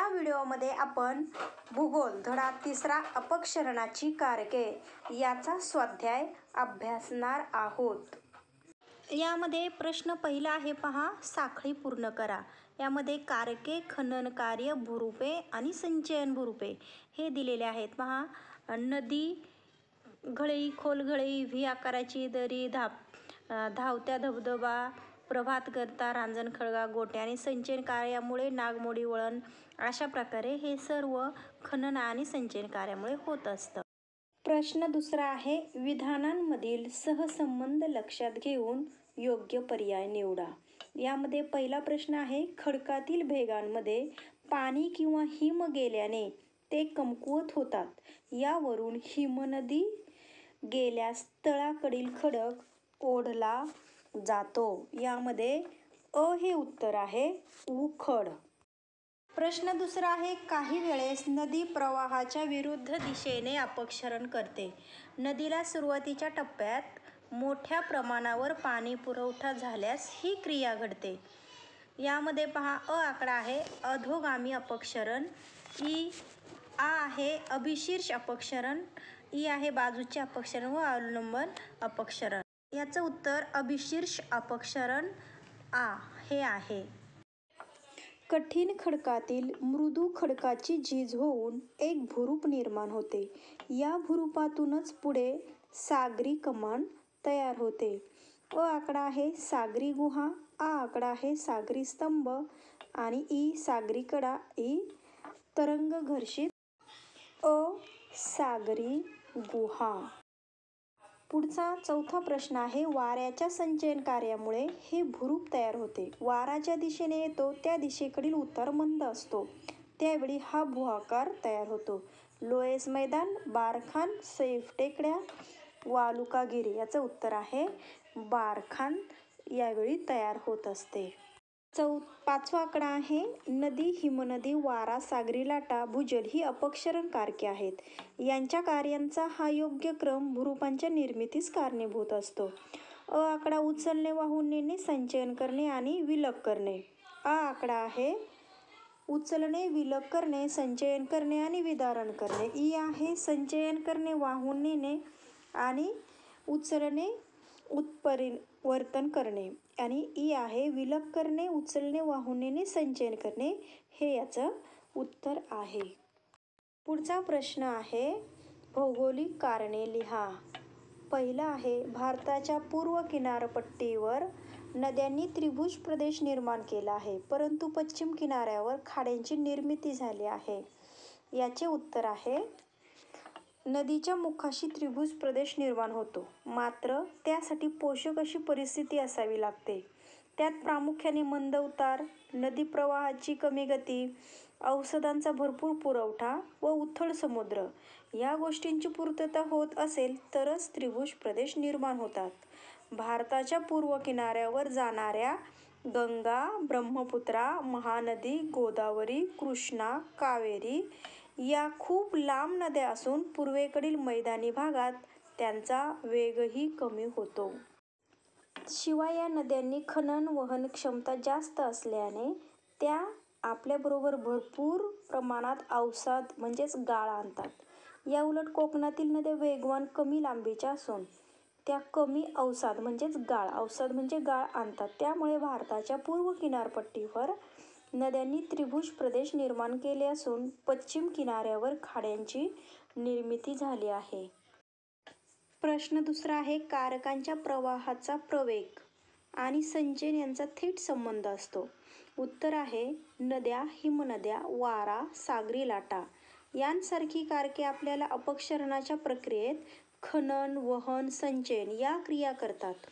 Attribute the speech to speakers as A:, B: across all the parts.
A: या व्हिडिओमध्ये आपण भूगोल धडा तिसरा अपक्षरणाची कारके याचा स्वाध्याय अभ्यासणार आहोत यामध्ये प्रश्न पहिला आहे पहा साखळी पूर्ण करा यामध्ये कारके खनन कार्य भुरुपे आणि संचयन भुरुपे हे दिलेले आहेत पहा नदी घळई खोल घळई व्ही आकाराची दरी धाप धावत्या धबधबा प्रभात करता खळगा गोटे आणि संचयन कार्यामुळे नागमोडी वळण अशा प्रकारे हे सर्व खनन आणि संचयन कार्यामुळे होत असतं प्रश्न दुसरा आहे विधानांमधील सहसंबंध लक्षात घेऊन योग्य पर्याय निवडा यामध्ये पहिला प्रश्न आहे खडकातील भेगांमध्ये पाणी किंवा हिम गेल्याने ते कमकुवत होतात यावरून हिमनदी गेल्यास तळाकडील खडक ओढला जातो यामध्ये अ हे उत्तर आहे उखड प्रश्न दुसरा आहे काही वेळेस नदी प्रवाहाच्या विरुद्ध दिशेने अपक्षरण करते नदीला सुरुवातीच्या टप्प्यात मोठ्या प्रमाणावर पाणी पुरवठा झाल्यास ही क्रिया घडते यामध्ये पहा अ आकडा आहे अधोगामी अपक्षरण ई आ आहे अभिशीर्ष अपक्षरण ई आहे बाजूचे अपक्षरण व अवलंबन अपक्षरण याचं उत्तर अभिशीर्ष अपक्षरण आ हे आहे. कठीण खडकातील मृदू खडकाची झीज होऊन एक भुरूप निर्माण होते. या भूरूपातूनच पुढे सागरी कमान तयार होते. अ आकडा आहे सागरी गुहा, आ आकडा आहे सागरी स्तंभ आणि इ सागरी कडा, इ घर्षित अ सागरी गुहा पुढचा चौथा प्रश्न आहे वाऱ्याच्या संचयन कार्यामुळे हे भुरूप तयार होते वारा ज्या दिशेने येतो त्या दिशेकडील उतार मंद असतो त्यावेळी हा भुआकार तयार होतो लोएस मैदान बारखान सैफ टेकड्या वालुकागिरी याचं उत्तर आहे बारखान यावेळी तयार होत असते चौ पाचवा आकडा आहे नदी हिमनदी वारा सागरी लाटा भूजल ही अपक्षरण कारके आहेत यांच्या कार्यांचा हा योग्य क्रम भूरूपांच्या निर्मितीस कारणीभूत असतो अ आकडा उचलणे वाहून नेणे संचयन करणे आणि विलग करणे अ आकडा आहे उचलणे विलग करणे संचयन करणे आणि विदारण करणे ई आहे संचयन करणे वाहून नेणे आणि उचलणे उत्परिवर्तन करणे आणि ई आहे विलग करणे उचलणे वाहुनेने संचयन करणे हे याचं उत्तर आहे पुढचा प्रश्न आहे भौगोलिक कारणे लिहा पहिला आहे भारताच्या पूर्व किनारपट्टीवर नद्यांनी त्रिभुज प्रदेश निर्माण केला आहे परंतु पश्चिम किनाऱ्यावर खाड्यांची निर्मिती झाली आहे याचे उत्तर आहे नदीच्या मुखाशी त्रिभुज प्रदेश निर्माण होतो मात्र त्यासाठी पोषक अशी परिस्थिती असावी लागते त्यात प्रामुख्याने मंद उतार नदी प्रवाहाची कमी गती औषधांचा भरपूर पुरवठा व उथळ समुद्र या गोष्टींची पूर्तता होत असेल तरच त्रिभुज प्रदेश निर्माण होतात भारताच्या पूर्व किनाऱ्यावर जाणाऱ्या गंगा ब्रह्मपुत्रा महानदी गोदावरी कृष्णा कावेरी या खूप लांब नद्या असून पूर्वेकडील मैदानी भागात त्यांचा वेगही कमी होतो. शिवाय या नद्यांनी खनन वहन क्षमता जास्त असल्याने त्या आपल्याबरोबर भरपूर प्रमाणात अवसाद म्हणजेच गाळ आणतात. या उलट कोकणातील नद्या वेगवान कमी लांबीच्या असून त्या कमी अवसाद म्हणजेच गाळ अवसाद म्हणजे गाळ आणतात. त्यामुळे भारताच्या पूर्व किनारपट्टीवर नद्यांनी त्रिभुज प्रदेश निर्माण केले असून पश्चिम किनाऱ्यावर खाड्यांची निर्मिती झाली आहे प्रश्न दुसरा आहे कारकांच्या प्रवाहाचा प्रवेग आणि संचयन यांचा थेट संबंध असतो उत्तर आहे नद्या हिमनद्या वारा सागरी लाटा यांसारखी कारके आपल्याला अपक्षरणाच्या प्रक्रियेत खनन वहन संचयन या क्रिया करतात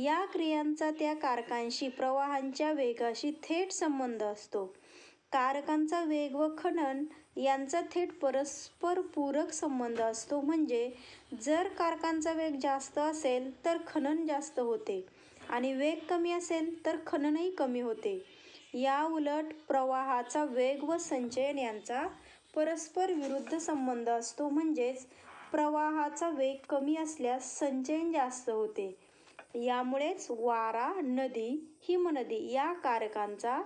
A: या क्रियांचा त्या कारकांशी प्रवाहांच्या वेगाशी थेट संबंध असतो कारकांचा वेग व खनन यांचा थेट परस्पर पूरक संबंध असतो म्हणजे जर कारकांचा वेग जास्त असेल तर खनन जास्त होते आणि वेग कमी असेल तर खननही कमी होते या उलट प्रवाहाचा वेग व संचयन यांचा परस्पर विरुद्ध संबंध असतो म्हणजेच प्रवाहाचा वेग कमी असल्यास संचयन जास्त होते यामुळेच वारा नदी हिमनदी या कारकांचा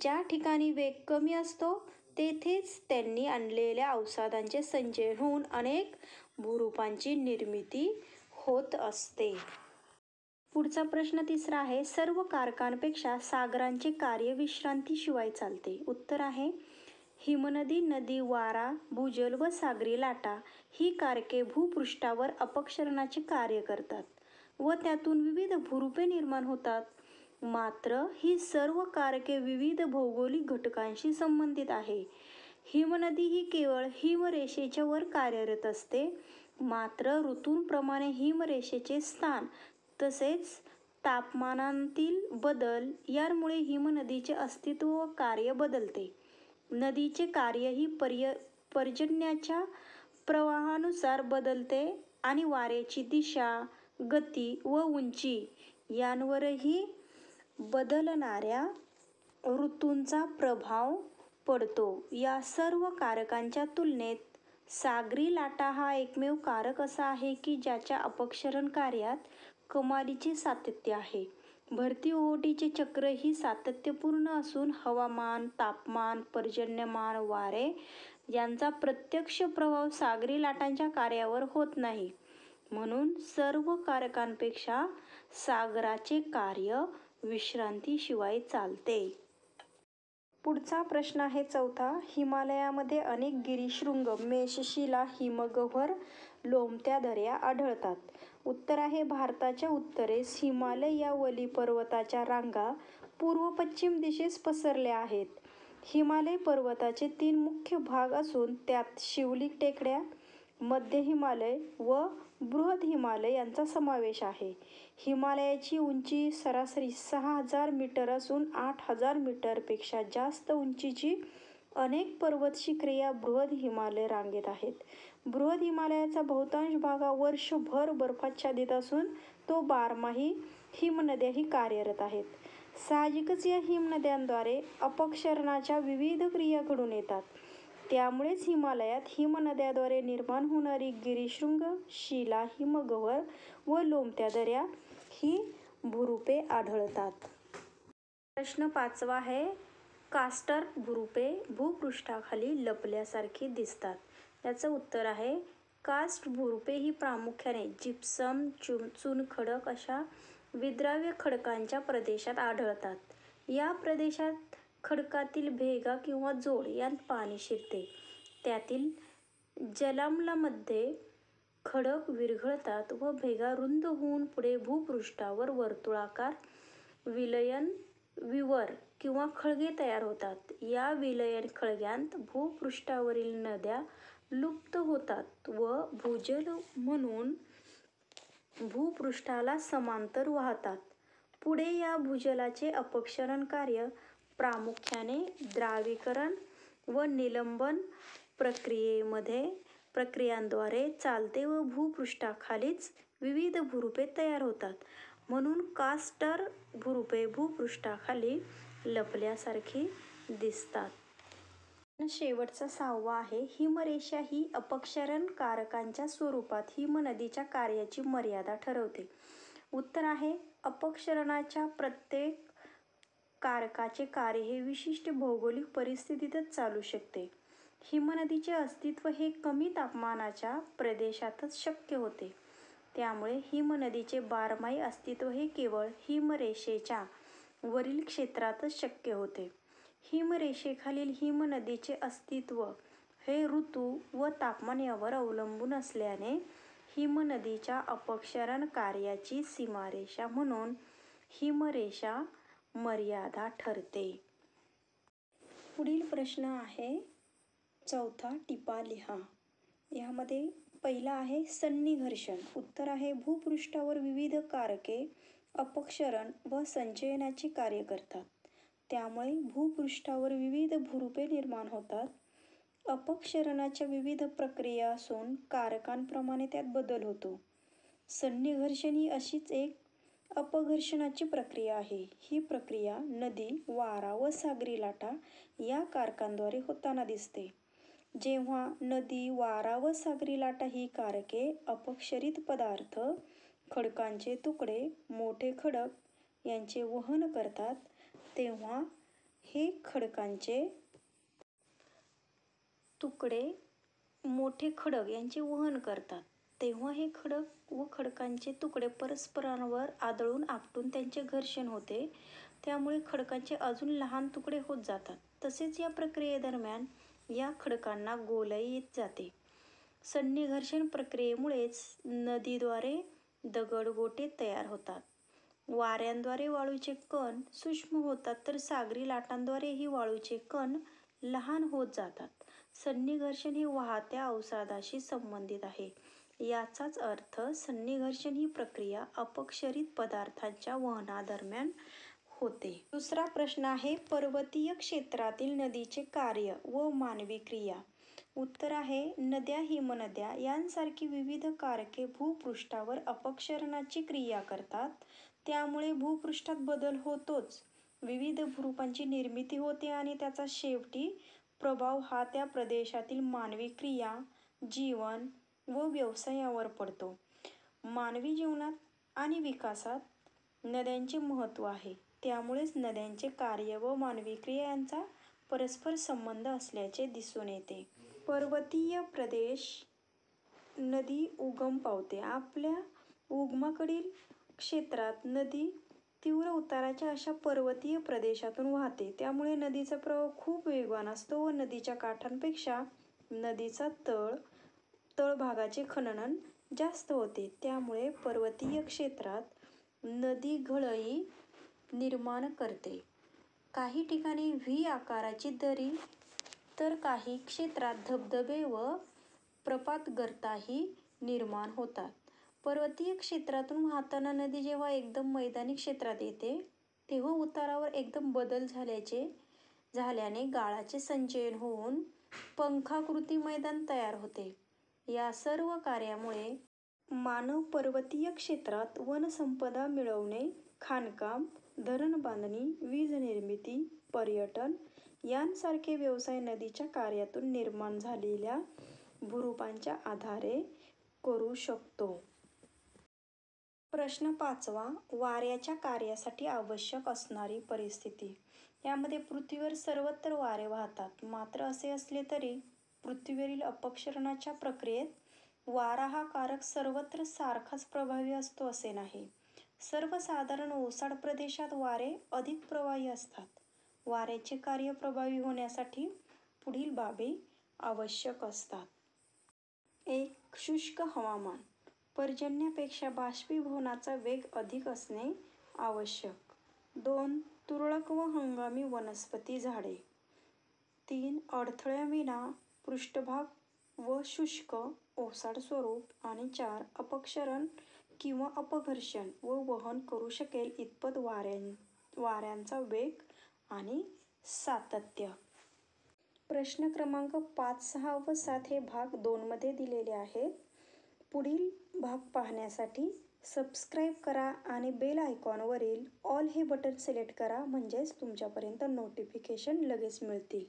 A: ज्या ठिकाणी वेग कमी असतो तेथेच त्यांनी आणलेल्या अवसादांचे संचय होऊन अनेक भूरूपांची निर्मिती होत असते पुढचा प्रश्न तिसरा आहे सर्व कारकांपेक्षा सागरांचे कार्य विश्रांतीशिवाय चालते उत्तर आहे हिमनदी नदी वारा भूजल व सागरी लाटा ही कारके भूपृष्ठावर अपक्षरणाचे कार्य करतात व त्यातून विविध भूरूपे निर्माण होतात मात्र ही सर्व कारके विविध भौगोलिक घटकांशी संबंधित आहे हिमनदी ही केवळ हिमरेषेच्या वर कार्यरत असते मात्र ऋतूंप्रमाणे हिमरेषेचे स्थान तसेच तापमानांतील बदल यामुळे हिमनदीचे अस्तित्व व कार्य बदलते नदीचे कार्य ही पर्य पर्जन्याच्या प्रवाहानुसार बदलते आणि वाऱ्याची दिशा गती व उंची यांवरही बदलणाऱ्या ऋतूंचा प्रभाव पडतो. या सर्व कारकांच्या तुलनेत सागरी लाटा हा एकमेव कारक असा आहे की ज्याच्या अपक्षरण कार्यात कमालीचे सातत्य आहे. भरती ओहोटीचे चक्र ही सातत्यपूर्ण असून हवामान, तापमान, पर्जन्यमान, वारे यांचा प्रत्यक्ष प्रभाव सागरी लाटांच्या कार्यावर होत नाही. म्हणून सर्व कारकांपेक्षा सागराचे कार्य विश्रांतीशिवाय चालते पुढचा प्रश्न आहे चौथा हिमालयामध्ये अनेक गिरीशृंग मेषशिला हिमगव्हर लोमत्या दर्या आढळतात उत्तर आहे भारताच्या उत्तरेस हिमालय या वली पर्वताच्या रांगा पूर्व पश्चिम दिशेस पसरल्या आहेत हिमालय पर्वताचे तीन मुख्य भाग असून त्यात शिवलिक टेकड्या मध्य हिमालय व बृहद हिमालय यांचा समावेश आहे हिमालयाची उंची सरासरी सहा हजार मीटर असून आठ हजार मीटरपेक्षा जास्त उंचीची अनेक पर्वत शिखरे या बृहद हिमालय रांगेत आहेत बृहद हिमालयाचा बहुतांश भागा वर्षभर बर्फाच्छादित असून तो बारमाही हिमनद्याही कार्यरत आहेत साहजिकच या हिमनद्यांद्वारे अपक्षरणाच्या विविध क्रिया घडून येतात त्यामुळेच हिमालयात हिमनद्याद्वारे निर्माण होणारी गिरीशृंग शिला हिमगवर व लोमत्या दऱ्या ही भुरुपे आढळतात प्रश्न पाचवा आहे कास्टर भुरुपे भूपृष्ठाखाली लपल्यासारखी दिसतात याचं उत्तर आहे कास्ट भुरुपे ही प्रामुख्याने जिप्सम चुन चुनखडक अशा विद्राव्य खडकांच्या प्रदेशात आढळतात या प्रदेशात खडकातील भेगा किंवा जोड यात पाणी शिरते. त्यातील जलाम्लामध्ये खडक विरघळतात व भेगा रुंद होऊन पुढे भूपृष्ठावर वर्तुळाकार विलयन-विवर किंवा खळगे तयार होतात. या विलयन खळग्यांत भूपृष्ठावरील नद्या लुप्त होतात व भूजल म्हणून भूपृष्ठाला समांतर वाहतात. पुढे या भूजलाचे अपक्षरण कार्य प्रामुख्याने द्रावीकरण व निलंबन प्रक्रियेमध्ये प्रक्रियांद्वारे चालते व भूपृष्ठाखालीच विविध भूरूपे तयार होतात म्हणून कास्टर भूरूपे भूपृष्ठाखाली लपल्यासारखी दिसतात शेवटचा सहावा आहे हिमरेषा ही अपक्षरण कारकांच्या स्वरूपात हिम नदीच्या कार्याची मर्यादा ठरवते उत्तर आहे अपक्षरणाच्या प्रत्येक कारकाचे कार्य हे विशिष्ट भौगोलिक परिस्थितीतच चालू शकते. हिमनदीचे अस्तित्व हे कमी तापमानाच्या प्रदेशातच शक्य होते. त्यामुळे हिमनदीचे बारमाही अस्तित्व हे केवळ हिमरेषेच्या वरील क्षेत्रातच शक्य होते. हिमरेषेखालील हिमनदीचे अस्तित्व हे ऋतू व तापमान यावर अवलंबून असल्याने हिमनदीच्या अपक्षरण कार्याची सीमारेषा म्हणून हिमरेषा मर्यादा ठरते पुढील प्रश्न आहे चौथा टिपा लिहा यामध्ये पहिला आहे सन्निघर्षण उत्तर आहे भूपृष्ठावर विविध कारके अपक्षरण व संचयनाचे कार्य करतात त्यामुळे भूपृष्ठावर विविध भूरूपे निर्माण होतात अपक्षरणाच्या विविध प्रक्रिया असून कारकांप्रमाणे त्यात बदल होतो सन्निघर्षण ही अशीच एक अपघर्षणाची प्रक्रिया आहे ही प्रक्रिया नदी वारा व सागरी लाटा या कारकांद्वारे होताना दिसते जेव्हा नदी वारा व सागरी लाटा ही कारके अपक्षरित पदार्थ खडकांचे तुकडे मोठे खडक यांचे वहन करतात तेव्हा हे खडकांचे तुकडे मोठे खडक यांचे वहन करतात तेव्हा हे खडक व खडकांचे तुकडे परस्परांवर आदळून आपटून त्यांचे घर्षण होते त्यामुळे खडकांचे अजून लहान तुकडे होत जातात तसेच या प्रक्रियेदरम्यान या खडकांना गोलाई येत जाते घर्षण प्रक्रियेमुळेच नदीद्वारे गोटे तयार होतात वाऱ्यांद्वारे वाळूचे कण सूक्ष्म होतात तर सागरी लाटांद्वारे ही वाळूचे कण लहान होत जातात घर्षण हे वाहत्या अवसादाशी संबंधित आहे याचाच अर्थ सन्निघर्षण ही प्रक्रिया अपक्षरित पदार्थांच्या वहनादरम्यान होते दुसरा प्रश्न आहे पर्वतीय क्षेत्रातील नदीचे कार्य व मानवी क्रिया उत्तर आहे नद्या हिमनद्या यांसारखी विविध कारके भूपृष्ठावर अपक्षरणाची क्रिया करतात त्यामुळे भूपृष्ठात बदल होतोच विविध भूरूपांची निर्मिती होते आणि त्याचा शेवटी प्रभाव हा त्या प्रदेशातील मानवी क्रिया जीवन व व्यवसायावर पडतो मानवी जीवनात आणि विकासात नद्यांचे महत्त्व आहे त्यामुळेच नद्यांचे कार्य व मानवी क्रियांचा परस्पर संबंध असल्याचे दिसून येते पर्वतीय प्रदेश नदी उगम पावते आपल्या उगमाकडील क्षेत्रात नदी तीव्र उताराच्या अशा पर्वतीय प्रदेशातून वाहते त्यामुळे नदीचा प्रवाह खूप वेगवान असतो व नदीच्या काठांपेक्षा नदीचा तळ तळभागाचे खननन जास्त होते त्यामुळे पर्वतीय क्षेत्रात नदी घळई निर्माण करते काही ठिकाणी व्ही आकाराची दरी तर काही क्षेत्रात धबधबे व प्रपातगर्ताही निर्माण होतात पर्वतीय क्षेत्रातून वाहताना नदी जेव्हा एकदम मैदानी क्षेत्रात येते तेव्हा उतारावर एकदम बदल झाल्याचे झाल्याने गाळाचे संचयन होऊन पंखाकृती मैदान तयार होते या सर्व कार्यामुळे मानव पर्वतीय क्षेत्रात वनसंपदा मिळवणे खाणकाम धरण बांधणी वीज निर्मिती पर्यटन यांसारखे व्यवसाय नदीच्या कार्यातून निर्माण झालेल्या भूरूपांच्या आधारे करू शकतो प्रश्न पाचवा वाऱ्याच्या कार्यासाठी आवश्यक असणारी परिस्थिती यामध्ये पृथ्वीवर सर्वत्र वारे वाहतात मात्र असे असले तरी पृथ्वीवरील अपक्षरणाच्या प्रक्रियेत वारा हा कारक सर्वत्र सारखाच प्रभावी असतो असे नाही सर्वसाधारण ओसाड प्रदेशात वारे अधिक प्रवाही असतात वाऱ्याचे कार्य प्रभावी होण्यासाठी पुढील बाबी आवश्यक असतात एक शुष्क हवामान पर्जन्यापेक्षा बाष्पीभवनाचा वेग अधिक असणे आवश्यक दोन तुरळक व हंगामी वनस्पती झाडे तीन विना पृष्ठभाग व शुष्क ओसाड स्वरूप आणि चार अपक्षरण किंवा अपघर्षण व वहन करू शकेल इतपत वाऱ्यां वाऱ्यांचा वेग आणि सातत्य प्रश्न क्रमांक पाच सहा व सात हे भाग दोनमध्ये दिलेले आहेत पुढील भाग पाहण्यासाठी सबस्क्राईब करा आणि बेल आयकॉनवरील ऑल हे बटन सिलेक्ट करा म्हणजेच तुमच्यापर्यंत नोटिफिकेशन लगेच मिळतील